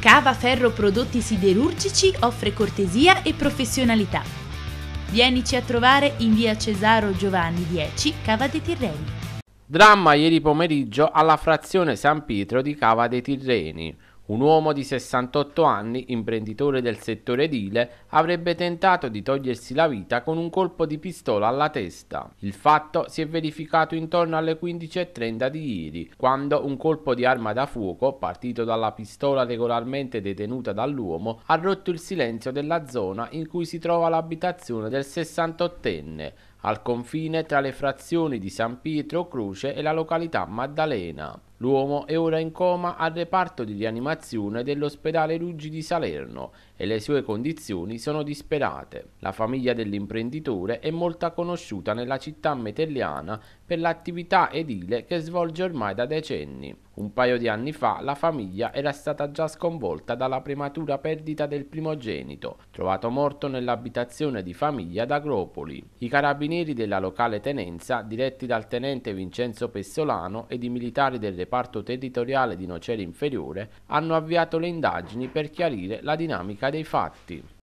Cava Ferro Prodotti Siderurgici offre cortesia e professionalità. Vienici a trovare in via Cesaro Giovanni 10, Cava dei Tirreni. Dramma ieri pomeriggio alla frazione San Pietro di Cava dei Tirreni. Un uomo di 68 anni, imprenditore del settore edile, avrebbe tentato di togliersi la vita con un colpo di pistola alla testa. Il fatto si è verificato intorno alle 15.30 di ieri, quando un colpo di arma da fuoco, partito dalla pistola regolarmente detenuta dall'uomo, ha rotto il silenzio della zona in cui si trova l'abitazione del 68enne al confine tra le frazioni di San Pietro Croce e la località Maddalena. L'uomo è ora in coma al reparto di rianimazione dell'ospedale Ruggi di Salerno e le sue condizioni sono disperate. La famiglia dell'imprenditore è molto conosciuta nella città metelliana per l'attività edile che svolge ormai da decenni. Un paio di anni fa la famiglia era stata già sconvolta dalla prematura perdita del primogenito, trovato morto nell'abitazione di famiglia ad Agropoli. I carabinieri della locale tenenza, diretti dal tenente Vincenzo Pessolano ed i militari del reparto territoriale di Nocera Inferiore, hanno avviato le indagini per chiarire la dinamica dei fatti.